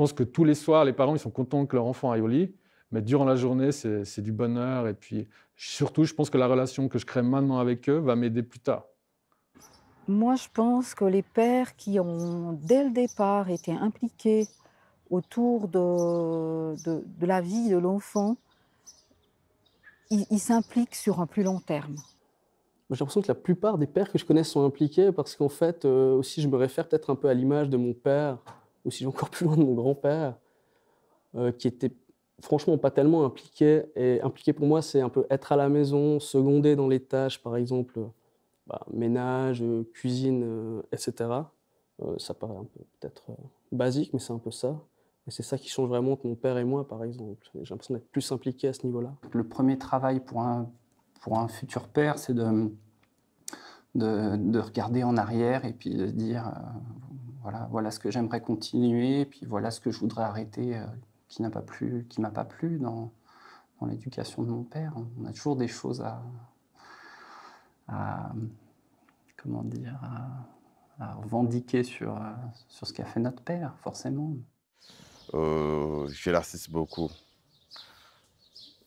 pense que tous les soirs, les parents, ils sont contents que leur enfant aille au lit. Mais durant la journée, c'est du bonheur. Et puis, surtout, je pense que la relation que je crée maintenant avec eux va m'aider plus tard. Moi, je pense que les pères qui ont, dès le départ, été impliqués autour de, la vie de l'enfant, ils s'impliquent sur un plus long terme. J'ai l'impression que la plupart des pères que je connais sont impliqués parce qu'en fait, euh, aussi, je me réfère peut-être un peu à l'image de mon père ou si j'ai encore plus loin de mon grand-père, euh, qui était franchement pas tellement impliqué. Et impliqué pour moi, c'est un peu être à la maison, seconder dans les tâches, par exemple, bah, ménage, euh, cuisine, euh, etc. ça paraît un peu peut-être basique, mais c'est un peu ça. Et c'est ça qui change vraiment entre mon père et moi, par exemple. J'ai l'impression d'être plus impliqué à ce niveau-là. Le premier travail pour un, pour un futur père, c'est de, de, de, regarder en arrière et puis de se dire voilà, voilà ce que j'aimerais continuer, puis voilà ce que je voudrais arrêter, euh, qui n'a pas plu, qui m'a pas plu dans, dans l'éducation de mon père. On a toujours des choses à, comment dire, à, revendiquer sur, euh, sur ce qu'a fait notre père, forcément. Euh, je l'assiste beaucoup.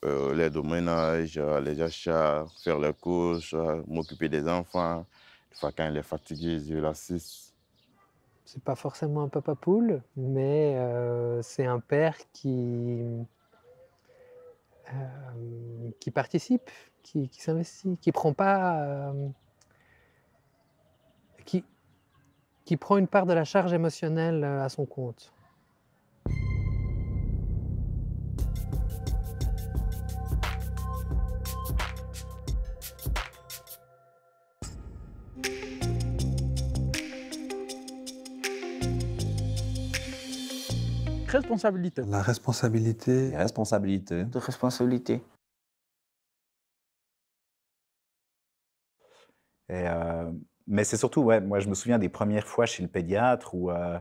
Euh, les doménages, les achats, faire les courses, m'occuper des enfants. Enfin, quand il est fatigué, je l'assiste c'est pas forcément un papa poule, mais euh, c'est un père qui, euh, qui participe, qui, s'investit, qui prend pas, euh, qui, qui prend une part de la charge émotionnelle à son compte. responsabilité. La responsabilité. Les responsabilités. De responsabilité. Euh, mais c'est surtout, ouais, moi je me souviens des premières fois chez le pédiatre euh,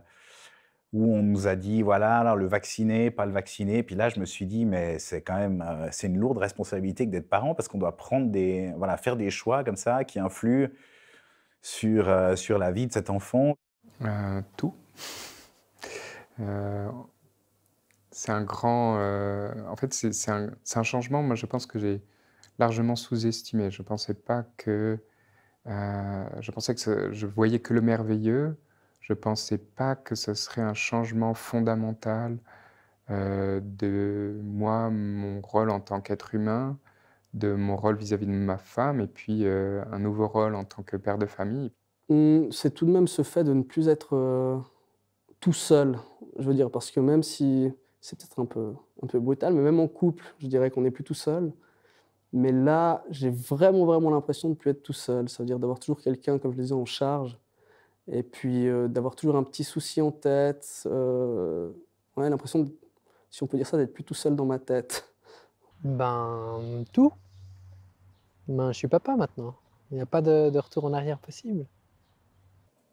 où, on nous a dit, voilà, alors le vacciner, pas le vacciner. Puis là, je me suis dit, mais c'est quand même, euh, c'est une lourde responsabilité que d'être parent parce qu'on doit prendre des, voilà, faire des choix comme ça qui influent sur, sur la vie de cet enfant. tout c'est un grand. Euh, en fait, c'est un, un, changement, moi, je pense que j'ai largement sous-estimé. Je ne pensais pas que. Euh, je pensais que je voyais que le merveilleux. Je ne pensais pas que ce serait un changement fondamental euh, de moi, mon rôle en tant qu'être humain, de mon rôle vis à -vis de ma femme, et puis un nouveau rôle en tant que père de famille. C'est tout de même ce fait de ne plus être tout seul, je veux dire, parce que même si c'est peut-être un peu, un peu brutal, mais même en couple, je dirais qu'on n'est plus tout seul. Mais là, j'ai vraiment, vraiment l'impression de ne plus être tout seul. Ça veut dire d'avoir toujours quelqu'un, comme je le disais, en charge. Et puis euh, d'avoir toujours un petit souci en tête. Euh, ouais, l'impression, si on peut dire ça, d'être plus tout seul dans ma tête. Ben, tout. Ben, je suis papa maintenant. Il n'y a pas de retour en arrière possible.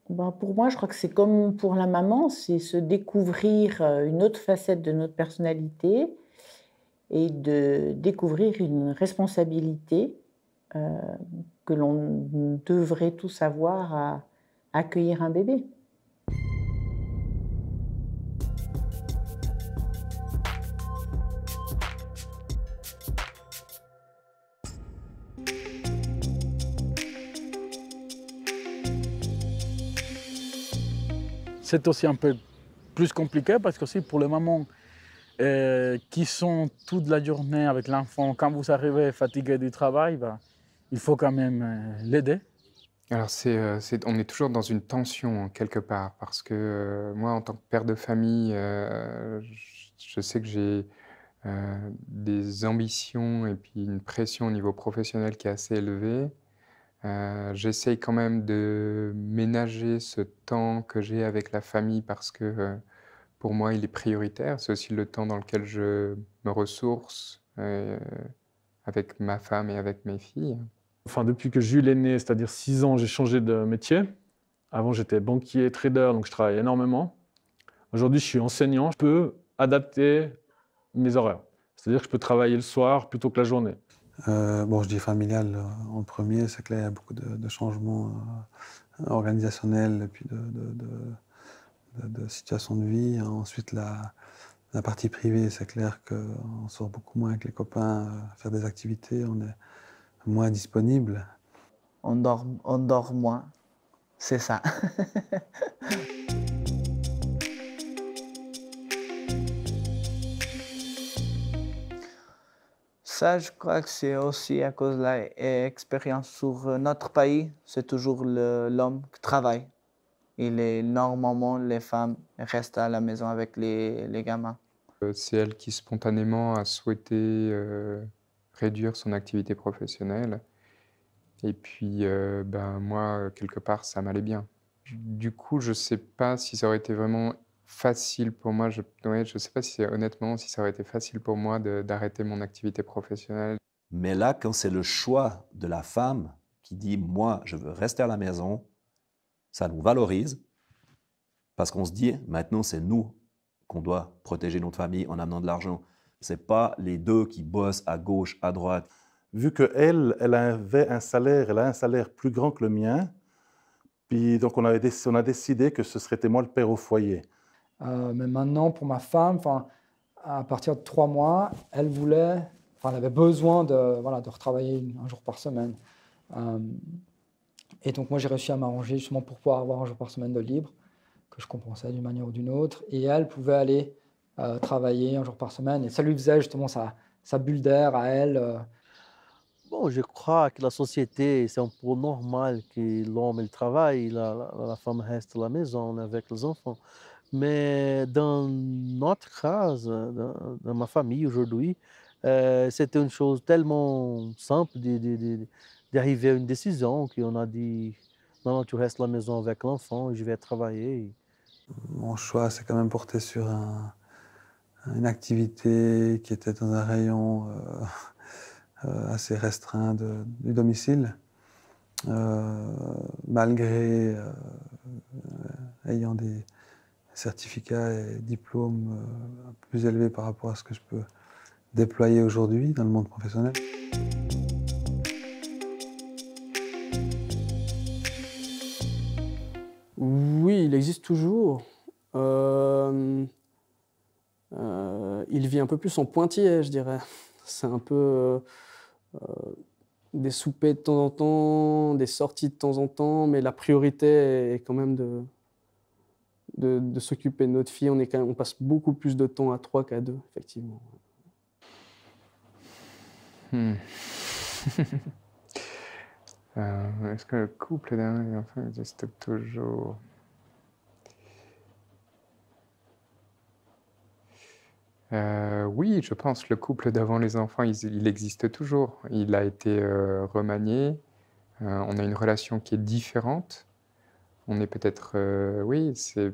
Ben, pour moi, je crois que c'est comme pour la maman, c'est se découvrir euh, une autre facette de notre personnalité et de découvrir une responsabilité euh, que l'on devrait tous avoir à accueillir un bébé. c'est aussi un peu plus compliqué parce que aussi pour les mamans euh, qui sont toute la journée avec l'enfant, quand vous arrivez fatigué du travail, bah, il faut quand même euh, l'aider. Alors, euh, on est toujours dans une tension hein, quelque part, parce que moi, en tant que père de famille, je sais que j'ai des ambitions et puis une pression au niveau professionnel qui est assez élevée. Euh, j'essaye quand même de ménager ce temps que j'ai avec la famille parce que euh, pour moi, il est prioritaire. C'est aussi le temps dans lequel je me ressource euh, avec ma femme et avec mes filles. Enfin, depuis que Jules est né, c'est-à-dire 6 ans, j'ai changé de métier. Avant, j'étais banquier, trader, donc je travaillais énormément. Aujourd'hui, je suis enseignant. Je peux adapter mes horaires. C'est-à-dire que je peux travailler le soir plutôt que la journée. Euh, bon, je dis familial euh, en premier, c'est clair, il y a beaucoup de, changements euh, organisationnels et puis de, de, de, de vie. Ensuite, la, la partie privée, c'est clair qu'on sort beaucoup moins avec les copains, faire des activités, on est moins disponible. On dort, on dort moins, c'est ça. Ça, je crois que c'est aussi à cause de l'expérience euh, sur euh, notre pays. C'est toujours l'homme qui travaille. Il est normalement, les femmes restent à la maison avec les, gamins. Euh, c'est elle qui spontanément a souhaité réduire son activité professionnelle. Et puis, ben, moi, quelque part, ça m'allait bien. Du coup, je ne sais pas si ça aurait été vraiment facile pour moi. Je ne sais pas si honnêtement si ça aurait été facile pour moi d'arrêter mon activité professionnelle. Mais là, quand c'est le choix de la femme qui dit moi, je veux rester à la maison, ça nous valorise parce qu'on se dit maintenant c'est nous qu'on doit protéger notre famille en amenant de l'argent. C'est pas les deux qui bossent à gauche, à droite. Vu que elle, elle avait un salaire, elle a un salaire plus grand que le mien, puis donc on, avait, on a décidé que ce serait moi le père au foyer. Euh, mais maintenant, pour ma femme, à partir de trois mois, elle voulait, elle avait besoin de, voilà, de retravailler un jour par semaine. Euh, et donc, moi, j'ai réussi à m'arranger justement pour pouvoir avoir un jour par semaine de libre, que je compensais d'une manière ou d'une autre. Et elle pouvait aller euh, travailler un jour par semaine. Et ça lui faisait justement sa, bulle d'air à elle. Bon, je crois que la société, c'est un peu normal que l'homme, il travaille, la, la femme reste à la maison avec les enfants. Mais dans notre case, hein, dans, ma famille aujourd'hui, euh, c'était une chose tellement simple d'arriver à une décision qu'on a dit non, tu restes la maison avec l'enfant, je vais travailler. Mon choix s'est quand même porté sur une activité qui était dans un rayon euh, euh, assez restreint du domicile, malgré ayant des, certificats et diplômes euh, plus élevés par rapport à ce que je peux déployer aujourd'hui dans le monde professionnel. Oui, il existe toujours. Euh, euh, il vit un peu plus en pointillé, je dirais. C'est un peu des soupers de temps en temps, des sorties de temps en temps, mais la priorité est quand même de, de, s'occuper de notre fille. On, est on passe beaucoup plus de temps à trois qu'à deux, effectivement. Hmm. Euh, est-ce euh, que le couple d'avant les existe toujours oui, je pense le couple d'avant les enfants, il, existe toujours. Il a été euh, remanié. on a une relation qui est différente. On est peut-être, oui, c'est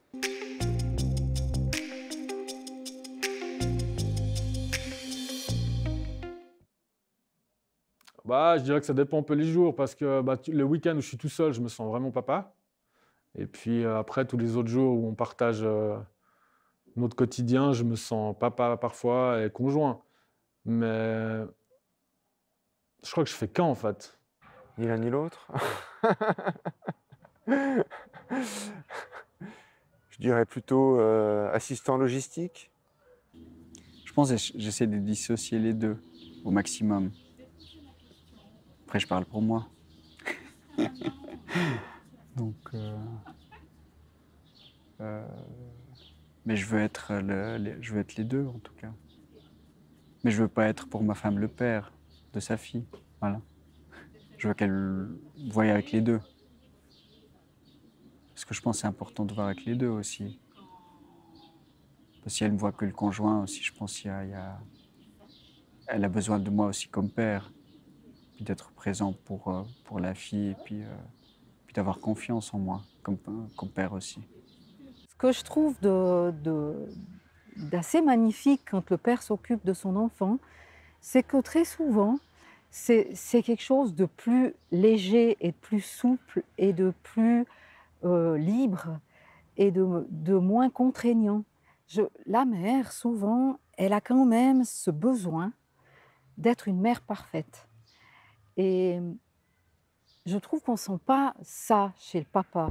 bah, Je dirais que ça dépend un peu les jours, parce que bah, le week-end où je suis tout seul, je me sens vraiment papa. Et puis euh, après, tous les autres jours où on partage euh, notre quotidien, je me sens papa parfois et conjoint. Mais je crois que je fais qu'un en fait. Ni l'un ni l'autre. je dirais plutôt euh, assistant logistique. Je pense que j'essaie de dissocier les deux au maximum. Après, je parle pour moi. Donc, euh, euh, mais je veux être le, je veux être les deux en tout cas. Mais je veux pas être pour ma femme le père de sa fille, voilà. Je veux qu'elle voie avec les deux. Parce que je pense que c'est important de voir avec les deux aussi. Parce que si elle ne voit que le conjoint aussi, je pense qu'elle y a, elle a besoin de moi aussi comme père d'être présent pour, euh, pour la fille et puis, euh, puis d'avoir confiance en moi comme, père aussi. Ce que je trouve d'assez magnifique quand le père s'occupe de son enfant, c'est que très souvent, c'est quelque chose de plus léger et de plus souple et de plus euh, libre et de, moins contraignant. Je, la mère, souvent, elle a quand même ce besoin d'être une mère parfaite. Et je trouve qu'on ne sent pas ça chez le papa.